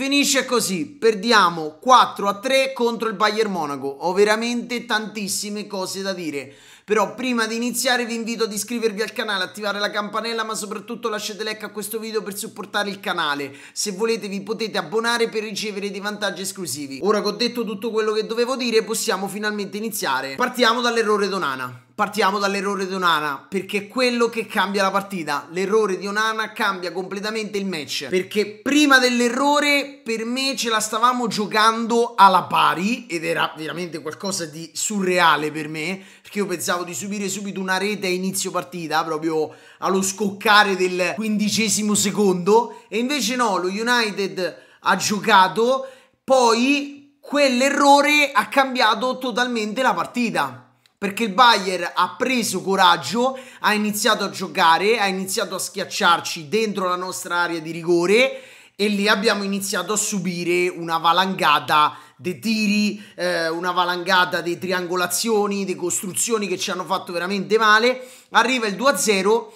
Finisce così, perdiamo 4 a 3 contro il Bayern Monaco. Ho veramente tantissime cose da dire. Però prima di iniziare vi invito ad iscrivervi al canale, attivare la campanella, ma soprattutto lasciate like a questo video per supportare il canale. Se volete vi potete abbonare per ricevere dei vantaggi esclusivi. Ora che ho detto tutto quello che dovevo dire, possiamo finalmente iniziare. Partiamo dall'errore Donana. Partiamo dall'errore di Onana, perché è quello che cambia la partita. L'errore di Onana cambia completamente il match, perché prima dell'errore per me ce la stavamo giocando alla pari ed era veramente qualcosa di surreale per me, perché io pensavo di subire subito una rete a inizio partita, proprio allo scoccare del quindicesimo secondo, e invece no, lo United ha giocato, poi quell'errore ha cambiato totalmente la partita perché il Bayer ha preso coraggio, ha iniziato a giocare, ha iniziato a schiacciarci dentro la nostra area di rigore e lì abbiamo iniziato a subire una valangata dei tiri, eh, una valangata di triangolazioni, di costruzioni che ci hanno fatto veramente male. Arriva il 2-0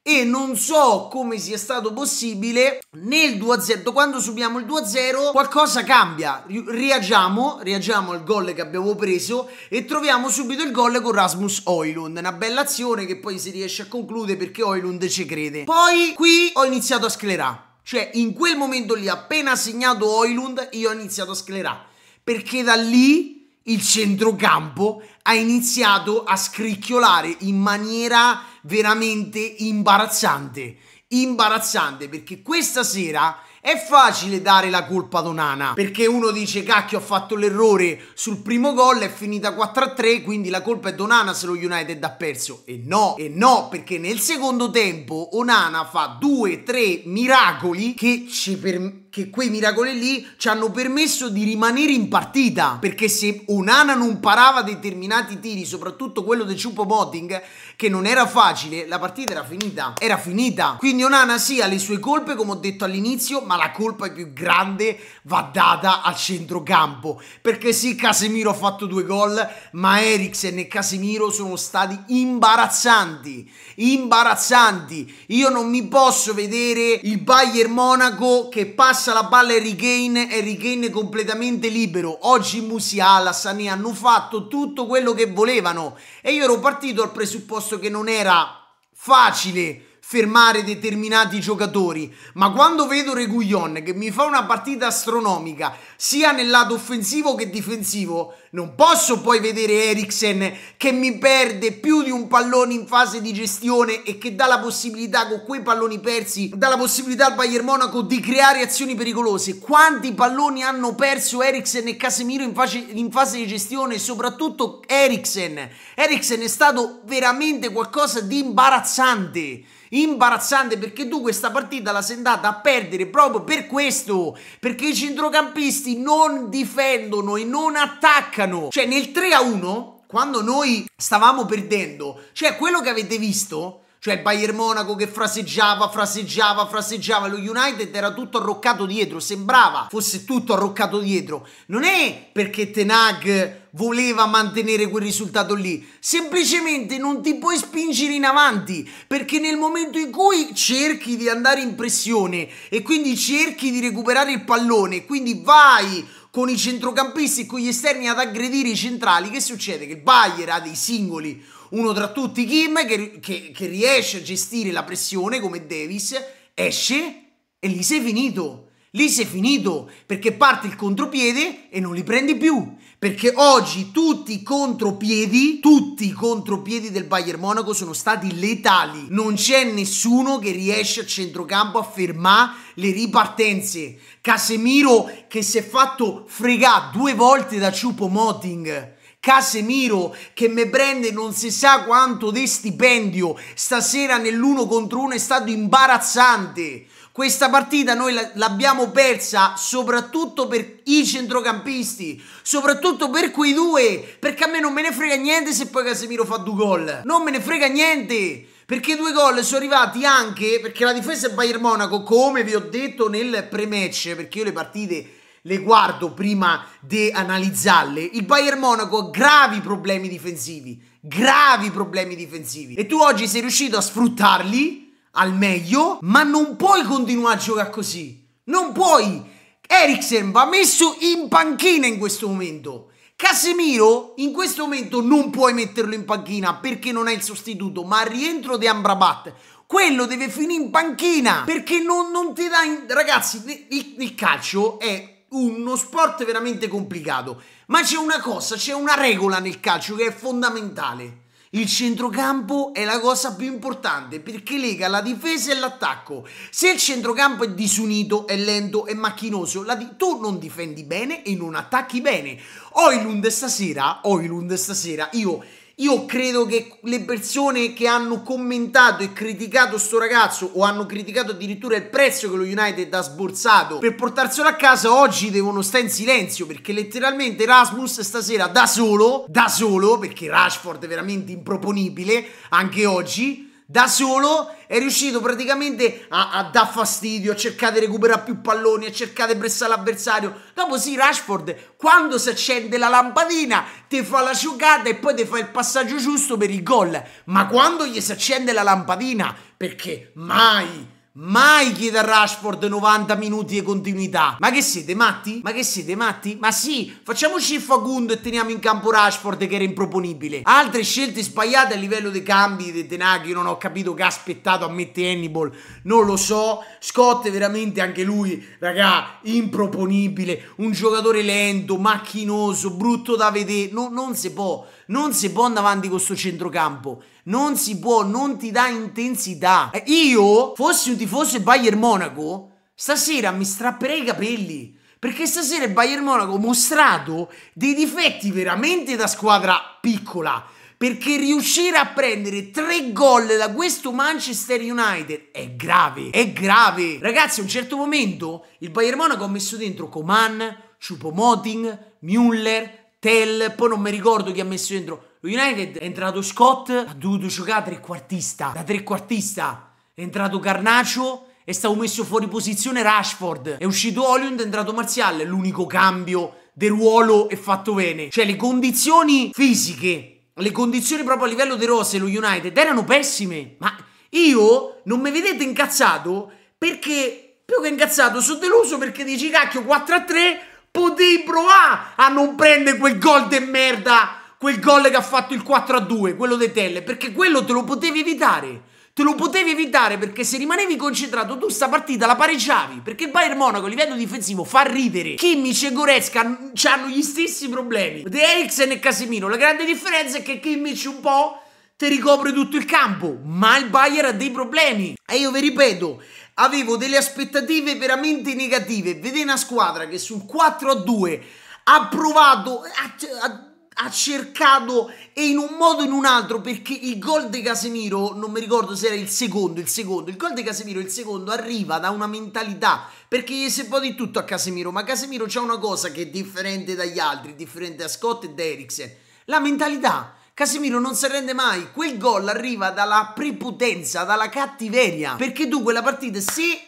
e non so come sia stato possibile nel 2-0 quando subiamo il 2-0 qualcosa cambia reagiamo reagiamo al gol che abbiamo preso e troviamo subito il gol con Rasmus Oilund una bella azione che poi si riesce a concludere perché Oilund ci crede poi qui ho iniziato a sclerare cioè, in quel momento lì, appena segnato Oilund, io ho iniziato a sclerare. Perché da lì il centrocampo ha iniziato a scricchiolare in maniera veramente imbarazzante. Imbarazzante, perché questa sera è facile dare la colpa ad Onana, perché uno dice cacchio ho fatto l'errore sul primo gol, è finita 4-3, quindi la colpa è di Onana se lo United ha perso. E no, e no, perché nel secondo tempo Onana fa 2-3 miracoli che ci permettono che quei miracoli lì ci hanno permesso di rimanere in partita. Perché se Onana non parava determinati tiri, soprattutto quello del Ciupo Motting, che non era facile, la partita era finita. Era finita. Quindi Onana sì ha le sue colpe, come ho detto all'inizio, ma la colpa più grande va data al centrocampo. Perché sì, Casemiro ha fatto due gol, ma Eriksen e Casemiro sono stati imbarazzanti. Imbarazzanti. Io non mi posso vedere il Bayern Monaco che passa passa la palla e Regain e Regain completamente libero. Oggi Musiala, Sané hanno fatto tutto quello che volevano e io ero partito al presupposto che non era facile fermare determinati giocatori, ma quando vedo Reguillon che mi fa una partita astronomica, sia nel lato offensivo che difensivo, non posso poi vedere Eriksen che mi perde più di un pallone in fase di gestione e che dà la possibilità con quei palloni persi, dà la possibilità al Bayern Monaco di creare azioni pericolose. Quanti palloni hanno perso Eriksen e Casemiro in fase, in fase di gestione e soprattutto Eriksen? Eriksen è stato veramente qualcosa di imbarazzante imbarazzante perché tu questa partita la sei andata a perdere proprio per questo, perché i centrocampisti non difendono e non attaccano. Cioè nel 3-1, quando noi stavamo perdendo, cioè quello che avete visto cioè il Bayern Monaco che fraseggiava, fraseggiava, fraseggiava, lo United era tutto arroccato dietro, sembrava fosse tutto arroccato dietro. Non è perché Tenag voleva mantenere quel risultato lì, semplicemente non ti puoi spingere in avanti, perché nel momento in cui cerchi di andare in pressione e quindi cerchi di recuperare il pallone, quindi vai con i centrocampisti e con gli esterni ad aggredire i centrali, che succede? Che il Bayern ha dei singoli uno tra tutti, Kim, che, che, che riesce a gestire la pressione come Davis, esce e lì sei finito. Lì sei finito perché parte il contropiede e non li prendi più. Perché oggi tutti i contropiedi, tutti i contropiedi del Bayern Monaco sono stati letali. Non c'è nessuno che riesce a centrocampo a fermare le ripartenze. Casemiro che si è fatto fregare due volte da Ciupo Moting Casemiro che me prende non si sa quanto di stipendio stasera nell'uno contro uno è stato imbarazzante. Questa partita noi l'abbiamo persa soprattutto per i centrocampisti, soprattutto per quei due, perché a me non me ne frega niente se poi Casemiro fa due gol. Non me ne frega niente, perché due gol sono arrivati anche perché la difesa del Bayern Monaco, come vi ho detto nel pre-match, perché io le partite le guardo prima di analizzarle, il Bayern Monaco ha gravi problemi difensivi, gravi problemi difensivi. E tu oggi sei riuscito a sfruttarli al meglio, ma non puoi continuare a giocare così. Non puoi. Eriksen va messo in panchina in questo momento. Casemiro in questo momento non puoi metterlo in panchina perché non è il sostituto, ma al rientro di Ambrabat quello deve finire in panchina perché non, non ti dà... In... Ragazzi, il, il calcio è uno sport veramente complicato, ma c'è una cosa, c'è una regola nel calcio che è fondamentale. Il centrocampo è la cosa più importante perché lega la difesa e l'attacco. Se il centrocampo è disunito, è lento, è macchinoso, di tu non difendi bene e non attacchi bene. Oilund stasera, Oilund stasera, io io credo che le persone che hanno commentato e criticato sto ragazzo o hanno criticato addirittura il prezzo che lo United ha sborsato per portarselo a casa oggi devono stare in silenzio perché letteralmente Rasmus stasera da solo, da solo perché Rashford è veramente improponibile anche oggi da solo è riuscito praticamente a, a dar fastidio, a cercare di recuperare più palloni, a cercare di pressare l'avversario. Dopo sì, Rashford, quando si accende la lampadina, ti fa la giocata e poi ti fa il passaggio giusto per il gol. Ma quando gli si accende la lampadina, perché mai Mai chiede a Rashford 90 minuti di continuità. Ma che siete matti? Ma che siete matti? Ma sì, facciamo shift a Gundo e teniamo in campo Rashford che era improponibile. Altre scelte sbagliate a livello dei cambi di Tenag, io non ho capito che ha aspettato a mettere Hannibal, non lo so. Scott veramente anche lui, raga, improponibile, un giocatore lento, macchinoso, brutto da vedere, no, non si può. Non si può andare avanti con questo centrocampo. Non si può, non ti dà intensità. Eh, io fossi un tifoso del Bayern Monaco, stasera mi strapperei i capelli. Perché stasera il Bayern Monaco ha mostrato dei difetti veramente da squadra piccola. Perché riuscire a prendere tre gol da questo Manchester United è grave, è grave. Ragazzi, a un certo momento il Bayern Monaco ha messo dentro Coman, Chupomoting, Müller, Tell, poi non mi ricordo chi ha messo dentro. Lo United è entrato Scott, ha dovuto giocare trequartista, da trequartista. È entrato Carnaccio, e stavo messo fuori posizione Rashford. È uscito Oliund, è entrato Marziale. L'unico cambio del ruolo è fatto bene. Cioè le condizioni fisiche, le condizioni proprio a livello di rose, lo United, erano pessime. Ma io non mi vedete incazzato perché... Più che incazzato, sono deluso perché dici cacchio 4 a 3 potevi provare ah, a non prendere quel gol di merda, quel gol che ha fatto il 4-2, a quello dei Telle, perché quello te lo potevi evitare. Te lo potevi evitare perché se rimanevi concentrato tu sta partita la pareggiavi. Perché il Bayern Monaco a livello difensivo fa ridere. Kimmich e Goretzka hanno gli stessi problemi. De Eriksen e Casemiro. La grande differenza è che Kimmich un po' ti ricopre tutto il campo. Ma il Bayern ha dei problemi. E io vi ripeto, avevo delle aspettative veramente negative. Vedere una squadra che sul 4-2 ha provato, ha, ha, ha, cercato e in un modo o in un altro, perché il gol di Casemiro, non mi ricordo se era il secondo, il secondo, il gol di Casemiro, il secondo, arriva da una mentalità, perché gli si può di tutto a Casemiro, ma Casemiro c'è una cosa che è differente dagli altri, differente da Scott e ed Eriksen, la mentalità Casimiro non si rende mai. Quel gol arriva dalla prepotenza, dalla cattiveria. Perché tu quella partita, se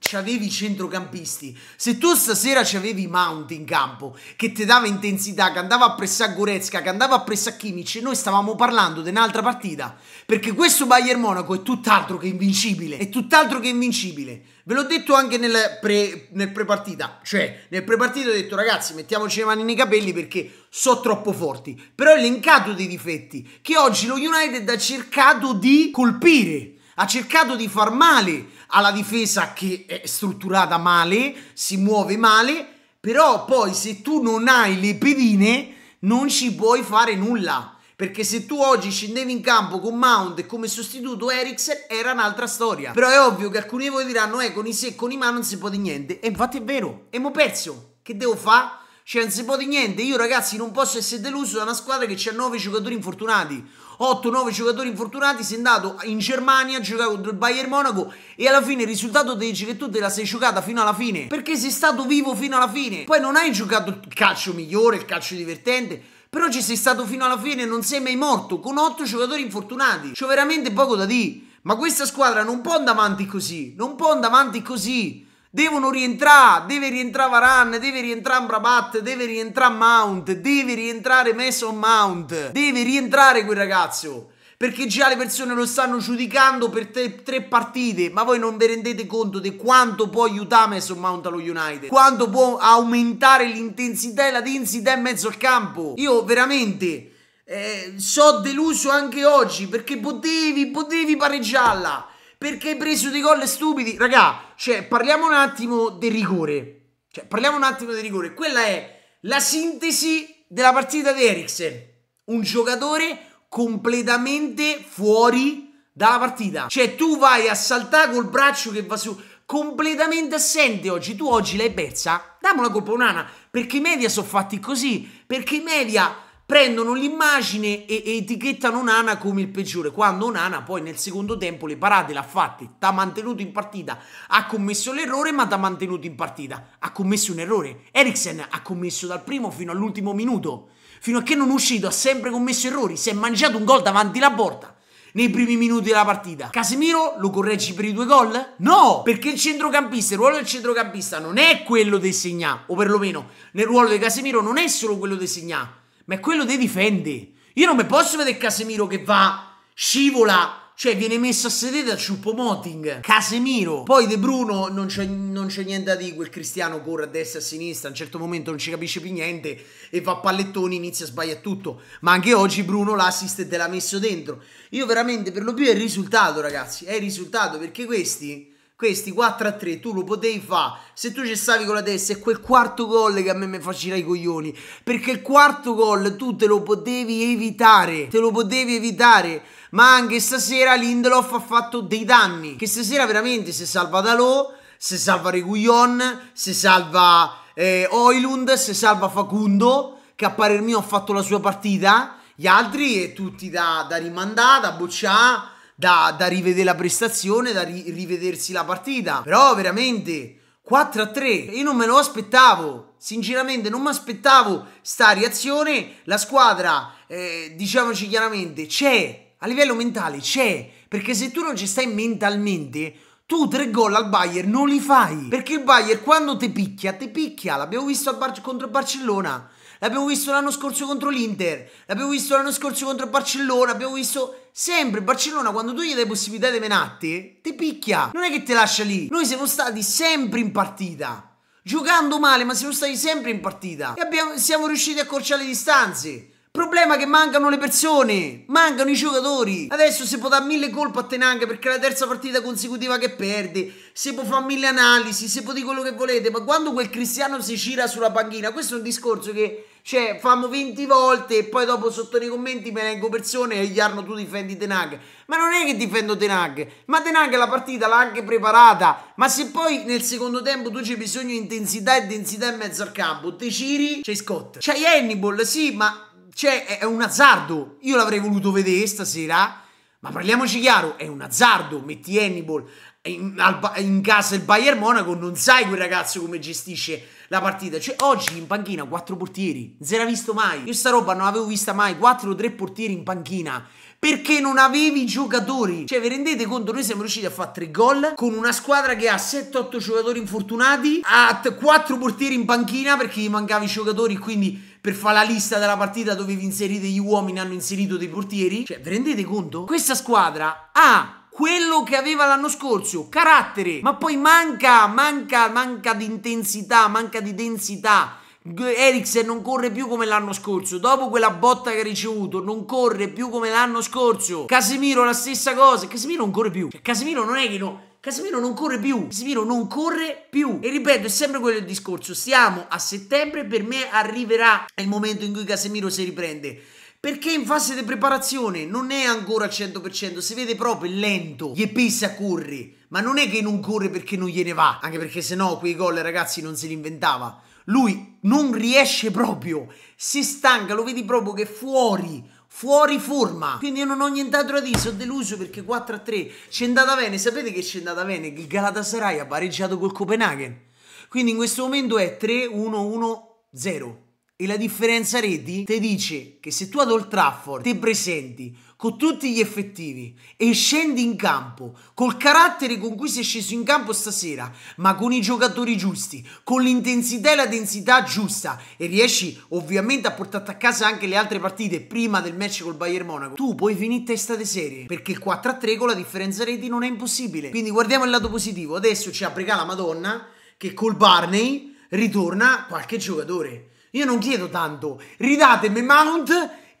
c'avevi i centrocampisti, se tu stasera ci avevi Mount in campo che ti dava intensità, che andava a pressare Goretzka, che andava a pressare Kimmich, noi stavamo parlando di un'altra partita, perché questo Bayern Monaco è tutt'altro che invincibile, è tutt'altro che invincibile. Ve l'ho detto anche nel, pre, nel prepartita, cioè nel pre-partita ho detto ragazzi mettiamoci le mani nei capelli perché so troppo forti, però ho elencato dei difetti che oggi lo United ha cercato di colpire ha cercato di far male alla difesa che è strutturata male, si muove male, però poi se tu non hai le pedine non ci puoi fare nulla. Perché se tu oggi scendevi in campo con Mount e come sostituto Eriksen era un'altra storia. Però è ovvio che alcuni di voi diranno, eh, con i se e con i ma non si può di niente. E infatti è vero, e mo perso. Che devo fare? Cioè non si può di niente. Io ragazzi non posso essere deluso da una squadra che ha 9 giocatori infortunati. 8-9 giocatori infortunati, sei andato in Germania a giocare contro il Bayern Monaco e alla fine il risultato ti dice che tu te la sei giocata fino alla fine, perché sei stato vivo fino alla fine. Poi non hai giocato il calcio migliore, il calcio divertente, però ci sei stato fino alla fine non sei mai morto con 8 giocatori infortunati. C'ho veramente poco da dire. Ma questa squadra non può andare avanti così, non può andare avanti così. Devono rientrare, deve rientrare Varane, deve rientrare Brabat, deve rientrare Mount, deve rientrare Mason Mount, deve rientrare quel ragazzo. Perché già le persone lo stanno giudicando per tre, tre partite, ma voi non vi rendete conto di quanto può aiutare Mason Mount allo United, quanto può aumentare l'intensità e la densità in mezzo al campo. Io veramente eh, so deluso anche oggi perché potevi, potevi pareggiarla perché hai preso dei gol stupidi. Raga, cioè, parliamo un attimo del rigore. Cioè, parliamo un attimo del rigore. Quella è la sintesi della partita di Eriksen. Un giocatore completamente fuori dalla partita. Cioè, tu vai a saltare col braccio che va su completamente assente oggi. Tu oggi l'hai persa? Dammi una colpa a un'ana. Perché i media sono fatti così. Perché i media prendono l'immagine e, e etichettano Nana come il peggiore, quando Nana poi nel secondo tempo le parate l'ha fatte, t'ha mantenuto in partita, ha commesso l'errore ma t'ha mantenuto in partita, ha commesso un errore, Eriksen ha commesso dal primo fino all'ultimo minuto, fino a che non è uscito ha sempre commesso errori, si è mangiato un gol davanti alla porta, nei primi minuti della partita. Casemiro lo correggi per i due gol? No, perché il centrocampista, il ruolo del centrocampista non è quello di segnare, o perlomeno nel ruolo di Casemiro non è solo quello di segnare ma è quello dei difendi. Io non mi posso vedere Casemiro che va, scivola, cioè, viene messo a sedere da Moting. Casemiro. Poi De Bruno non c'è, niente da dire. Quel cristiano corre a destra e a sinistra. A un certo momento non ci capisce più niente e va a pallettoni, inizia a sbagliare tutto. Ma anche oggi Bruno l'assist te l'ha messo dentro. Io veramente, per lo più, è il risultato, ragazzi. È il risultato perché questi questi 4 a 3 tu lo potevi fare se tu ci stavi con la testa è quel quarto gol che a me mi faceva i coglioni perché il quarto gol tu te lo potevi evitare te lo potevi evitare ma anche stasera Lindelof ha fatto dei danni che stasera veramente se salva Dalò se salva Reguillon si salva eh, Oilund se salva Facundo che a parer mio ha fatto la sua partita gli altri e eh, tutti da, da rimandare da bocciare da, da rivedere la prestazione, da ri rivedersi la partita. Però veramente 4 a 3, io non me lo aspettavo. Sinceramente, non mi aspettavo sta reazione. La squadra, eh, diciamoci chiaramente, c'è a livello mentale, c'è perché se tu non ci stai mentalmente tu tre gol al Bayern non li fai. Perché il Bayern quando ti picchia, ti picchia. L'abbiamo visto Bar contro il Barcellona. L'abbiamo visto l'anno scorso contro l'Inter. L'abbiamo visto l'anno scorso contro il Barcellona. Abbiamo visto sempre il Barcellona quando tu gli dai possibilità di menarti, ti picchia. Non è che ti lascia lì. Noi siamo stati sempre in partita. Giocando male, ma siamo stati sempre in partita. E abbiamo, siamo riusciti a accorciare le distanze. Problema che mancano le persone, mancano i giocatori. Adesso si può dare mille colpo a Tenanga perché è la terza partita consecutiva che perde, si può fare mille analisi, si può dire quello che volete, ma quando quel cristiano si gira sulla panchina, questo è un discorso che, cioè, famo 20 volte e poi dopo sotto nei commenti me leggo persone e gli arno tu difendi Tenag. Ma non è che difendo Tenag, ma Tenag la partita l'ha anche preparata, ma se poi nel secondo tempo tu c'è bisogno di intensità e densità in mezzo al campo, te giri, c'hai Scott, c'hai Hannibal, sì, ma cioè, è, un azzardo. Io l'avrei voluto vedere stasera, ma parliamoci chiaro, è un azzardo. Metti Hannibal in, in casa il Bayern Monaco, non sai quel ragazzo come gestisce la partita. Cioè, oggi in panchina quattro portieri, non si era visto mai. Io sta roba non l'avevo vista mai, 4 o 3 portieri in panchina. Perché non avevi giocatori? Cioè, vi rendete conto? Noi siamo riusciti a fare 3 gol con una squadra che ha 7-8 giocatori infortunati, ha 4 portieri in panchina perché gli mancava i giocatori, quindi per fare la lista della partita dove vi inserite gli uomini, hanno inserito dei portieri. Cioè, vi rendete conto? Questa squadra ha quello che aveva l'anno scorso, carattere, ma poi manca, manca, manca di intensità, manca di densità. Eriksen non corre più come l'anno scorso. Dopo quella botta che ha ricevuto, non corre più come l'anno scorso. Casemiro, la stessa cosa. Casemiro non corre più. Cioè, Casemiro non è che no. Casemiro non corre più. Casemiro non corre più. E ripeto, è sempre quello il discorso. Siamo a settembre, per me arriverà il momento in cui Casemiro si riprende perché in fase di preparazione non è ancora al 100%, si vede proprio lento, gli pissa corri, ma non è che non corre perché non gliene va, anche perché sennò quei gol ragazzi non se li inventava, lui non riesce proprio, si stanca, lo vedi proprio che fuori, fuori forma. Quindi io non ho nient'altro da dire, sono deluso perché 4 a 3 c'è andata bene. Sapete che c'è andata bene? Il Galatasaray ha pareggiato col Copenaghen. Quindi in questo momento è 3-1-1-0. E la differenza reti ti dice che se tu ad Old Trafford ti presenti con tutti gli effettivi e scendi in campo col carattere con cui sei sceso in campo stasera, ma con i giocatori giusti, con l'intensità e la densità giusta e riesci ovviamente a portarti a casa anche le altre partite prima del match col Bayern Monaco, tu puoi finire testa di serie perché il 4-3 con la differenza reti non è impossibile. Quindi guardiamo il lato positivo. Adesso ci a pregare la Madonna che col Barney ritorna qualche giocatore io non chiedo tanto, ridatemi Mount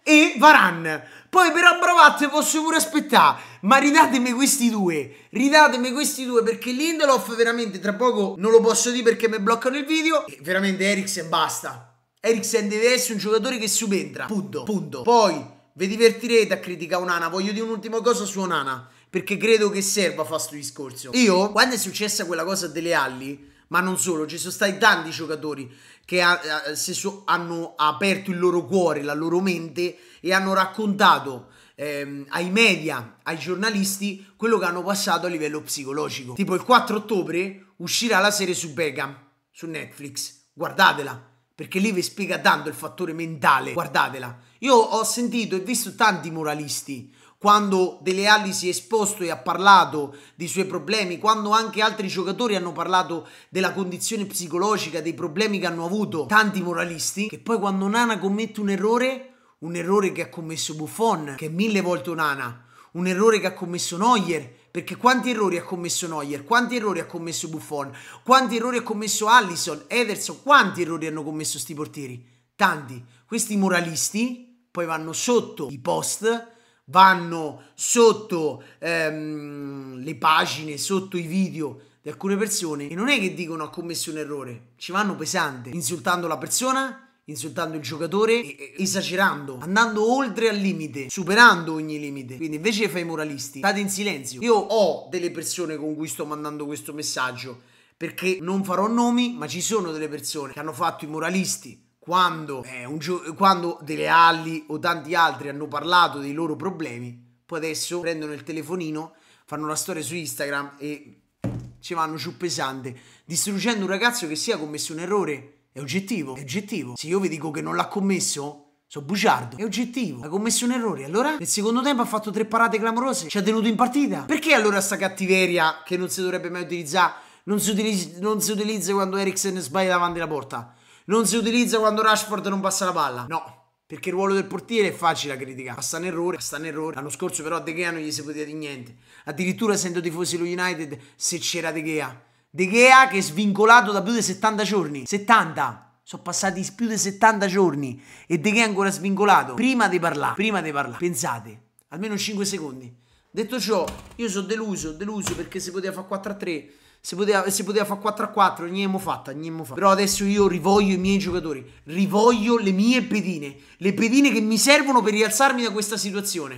e Varan. Poi per Abravat posso pure aspettare, ma ridatemi questi due, ridatemi questi due perché Lindelof veramente tra poco non lo posso dire perché mi bloccano il video e veramente Eriksen basta. Eriksen deve essere un giocatore che subentra, punto, punto. Poi vi divertirete a criticare un'ana. voglio dire un'ultima cosa su Onana perché credo che serva a fare questo discorso. Io, quando è successa quella cosa delle Alli, ma non solo, ci sono stati tanti giocatori che ha, so, hanno aperto il loro cuore, la loro mente e hanno raccontato ehm, ai media, ai giornalisti, quello che hanno passato a livello psicologico. Tipo il 4 ottobre uscirà la serie su Beckham, su Netflix, guardatela, perché lì vi spiega tanto il fattore mentale, guardatela. Io ho sentito e visto tanti moralisti quando Dele Alli si è esposto e ha parlato dei suoi problemi, quando anche altri giocatori hanno parlato della condizione psicologica, dei problemi che hanno avuto tanti moralisti, che poi quando Nana commette un errore, un errore che ha commesso Buffon, che è mille volte Nana, un errore che ha commesso Neuer, perché quanti errori ha commesso Neuer, quanti errori ha commesso Buffon, quanti errori ha commesso Allison, Ederson, quanti errori hanno commesso sti portieri? Tanti. Questi moralisti poi vanno sotto i post vanno sotto ehm, le pagine, sotto i video di alcune persone e non è che dicono ha commesso un errore, ci vanno pesante, insultando la persona, insultando il giocatore, e, e, esagerando, andando oltre al limite, superando ogni limite. Quindi invece fai i moralisti, state in silenzio. Io ho delle persone con cui sto mandando questo messaggio perché non farò nomi, ma ci sono delle persone che hanno fatto i moralisti quando, eh, quando Dele Alli o tanti altri hanno parlato dei loro problemi, poi adesso prendono il telefonino, fanno la storia su Instagram e ci vanno giù pesante, distruggendo un ragazzo che si è commesso un errore. È oggettivo, è oggettivo. Se io vi dico che non l'ha commesso, sono bugiardo, è oggettivo. Ha commesso un errore. Allora, nel secondo tempo ha fatto tre parate clamorose. Ci ha tenuto in partita. Perché allora sta cattiveria che non si dovrebbe mai utilizzare? Non si, utilizza, non si utilizza quando Eriksen sbaglia davanti alla porta non si utilizza quando Rashford non passa la palla. No. Perché il ruolo del portiere è facile da criticare. Basta un errore, basta un errore. L'anno scorso però a De Gea non gli si poteva dire niente. Addirittura essendo tifosi lo United, se c'era De Gea. De Gea che è svincolato da più di 70 giorni. 70! Sono passati più di 70 giorni e De Gea è ancora svincolato. Prima di parlare, prima di parlare, pensate, almeno 5 secondi. Detto ciò, io sono deluso, deluso perché si poteva fare 4 3. Si poteva, si poteva fare 4 a 4, niente fatta, niente fatta. Però adesso io rivoglio i miei giocatori, rivoglio le mie pedine, le pedine che mi servono per rialzarmi da questa situazione.